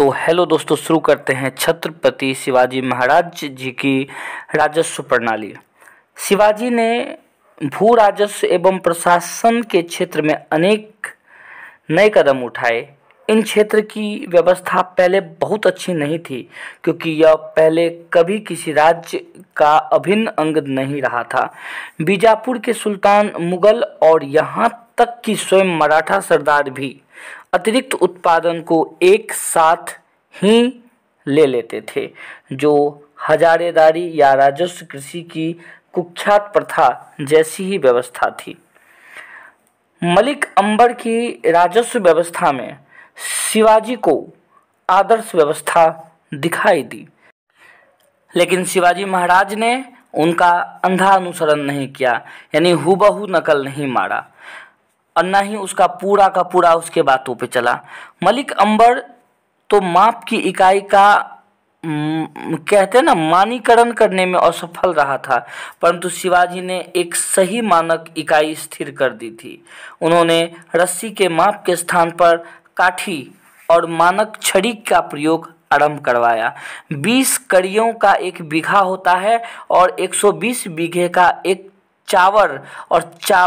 तो हेलो दोस्तों शुरू करते हैं छत्रपति शिवाजी महाराज जी की राजस्व प्रणाली शिवाजी ने भू राजस्व एवं प्रशासन के क्षेत्र में अनेक नए कदम उठाए इन क्षेत्र की व्यवस्था पहले बहुत अच्छी नहीं थी क्योंकि यह पहले कभी किसी राज्य का अभिन्न अंग नहीं रहा था बीजापुर के सुल्तान मुगल और यहाँ तक कि स्वयं मराठा सरदार भी अतिरिक्त उत्पादन को एक साथ ही ले लेते थे जो हजारेदारी या राजस्व कृषि की कुख्यात प्रथा जैसी ही व्यवस्था थी मलिक अंबर की राजस्व व्यवस्था में शिवाजी को आदर्श व्यवस्था दिखाई दी लेकिन शिवाजी महाराज ने उनका अंधा अनुसरण नहीं किया यानी हुबहू नकल नहीं मारा और ना ही उसका पूरा का पूरा उसके बातों पे चला मलिक अंबर तो माप की इकाई का कहते हैं ना मानीकरण करने में असफल रहा था परंतु शिवाजी ने एक सही मानक इकाई स्थिर कर दी थी उन्होंने रस्सी के माप के स्थान पर काठी और मानक छड़ी का प्रयोग आरंभ करवाया 20 कड़ियों का एक बीघा होता है और 120 बीघे का एक चावर और चा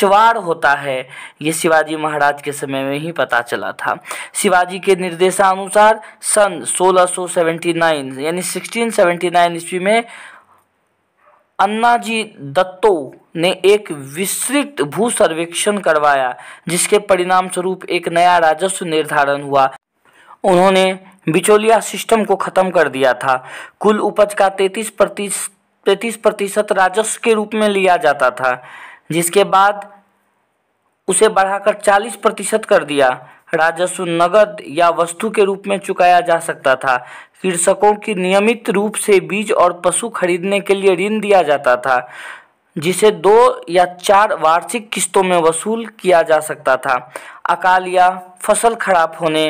चवाड़ होता है ये शिवाजी महाराज के समय में ही पता चला था शिवाजी के निर्देशानुसार सन 1679 यानी 1679 ईस्वी में अन्नाजी दत्तो ने एक विस्तृत भू सर्वेक्षण करवाया जिसके परिणाम स्वरूप एक नया राजस्व निर्धारण हुआ उन्होंने बिचौलिया सिस्टम को खत्म कर दिया था कुल उपज का तैतीस प्रतिशत तैतीस प्रतिशत राजस्व के रूप में लिया जाता था जिसके बाद उसे बढ़ाकर 40 प्रतिशत कर दिया राजस्व नगद या वस्तु के रूप में चुकाया जा सकता था कृषकों की नियमित रूप से बीज और पशु खरीदने के लिए ऋण दिया जाता था जिसे दो या चार वार्षिक किस्तों में वसूल किया जा सकता था अकाल या फसल खराब होने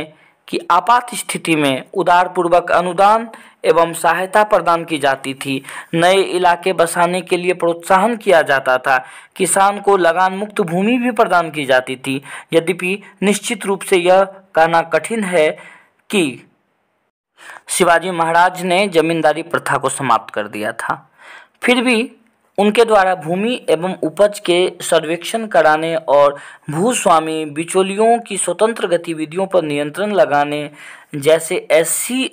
कि आपात स्थिति में उदारपूर्वक अनुदान एवं सहायता प्रदान की जाती थी नए इलाके बसाने के लिए प्रोत्साहन किया जाता था किसान को लगान मुक्त भूमि भी प्रदान की जाती थी यद्यपि निश्चित रूप से यह कहना कठिन है कि शिवाजी महाराज ने जमींदारी प्रथा को समाप्त कर दिया था फिर भी उनके द्वारा भूमि एवं उपज के सर्वेक्षण कराने और भूस्वामी बिचौलियों की स्वतंत्र गतिविधियों पर नियंत्रण लगाने जैसे ऐसी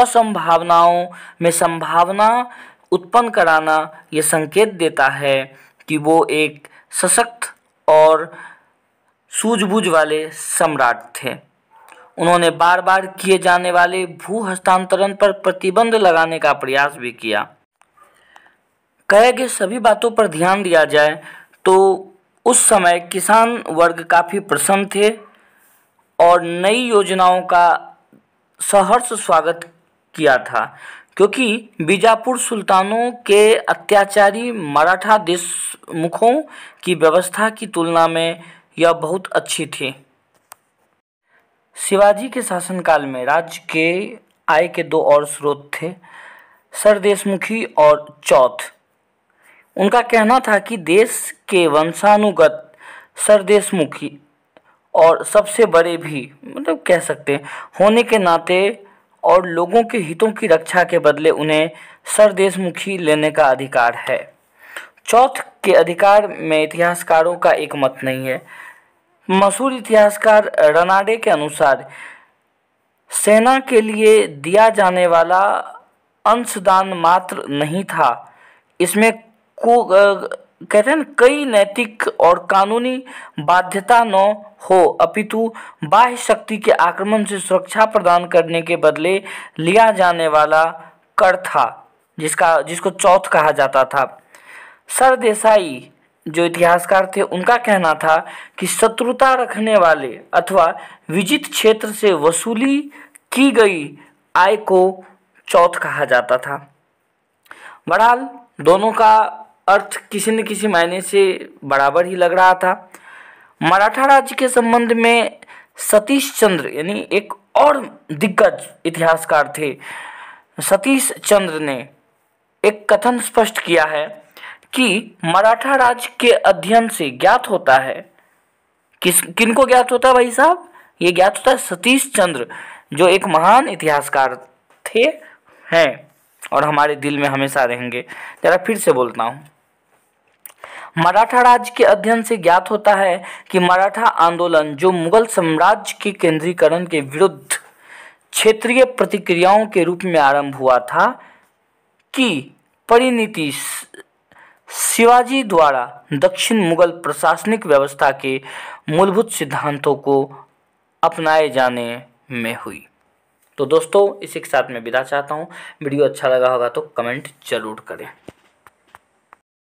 असंभावनाओं में संभावना उत्पन्न कराना ये संकेत देता है कि वो एक सशक्त और सूझबूझ वाले सम्राट थे उन्होंने बार बार किए जाने वाले भू हस्तांतरण पर प्रतिबंध लगाने का प्रयास भी किया कहे गए सभी बातों पर ध्यान दिया जाए तो उस समय किसान वर्ग काफ़ी प्रसन्न थे और नई योजनाओं का सहर्ष स्वागत किया था क्योंकि बीजापुर सुल्तानों के अत्याचारी मराठा देश मुखों की व्यवस्था की तुलना में यह बहुत अच्छी थी शिवाजी के शासनकाल में राज्य के आय के दो और स्रोत थे सर देशमुखी और चौथ उनका कहना था कि देश के वंशानुगत सरदेशमुखी और सबसे बड़े भी मतलब कह सकते हैं होने के नाते और लोगों के हितों की रक्षा के बदले उन्हें सरदेशमुखी लेने का अधिकार है चौथ के अधिकार में इतिहासकारों का एक मत नहीं है मशहूर इतिहासकार रनाडे के अनुसार सेना के लिए दिया जाने वाला अंशदान मात्र नहीं था इसमें को कहते हैं कई नैतिक और कानूनी बाध्यता न हो अपितु बाह्य शक्ति के आक्रमण से सुरक्षा प्रदान करने के बदले लिया जाने वाला कर था जिसका जिसको चौथ कहा जाता था सरदेसाई जो इतिहासकार थे उनका कहना था कि शत्रुता रखने वाले अथवा विजित क्षेत्र से वसूली की गई आय को चौथ कहा जाता था बहरहाल दोनों का अर्थ किसी न किसी मायने से बराबर ही लग रहा था मराठा राज्य के संबंध में सतीश चंद्र यानी एक और दिग्गज इतिहासकार थे सतीश चंद्र ने एक कथन स्पष्ट किया है कि मराठा राज्य के अध्ययन से ज्ञात होता है किस किनको ज्ञात होता है भाई साहब ये ज्ञात होता है सतीश चंद्र जो एक महान इतिहासकार थे हैं और हमारे दिल में हमेशा रहेंगे ज़रा फिर से बोलता हूँ मराठा राज्य के अध्ययन से ज्ञात होता है कि मराठा आंदोलन जो मुगल साम्राज्य के केंद्रीकरण के विरुद्ध क्षेत्रीय प्रतिक्रियाओं के रूप में आरंभ हुआ था की परिणति शिवाजी द्वारा दक्षिण मुगल प्रशासनिक व्यवस्था के मूलभूत सिद्धांतों को अपनाए जाने में हुई तो दोस्तों इसी के साथ मैं विदा चाहता हूँ वीडियो अच्छा लगा होगा तो कमेंट जरूर करें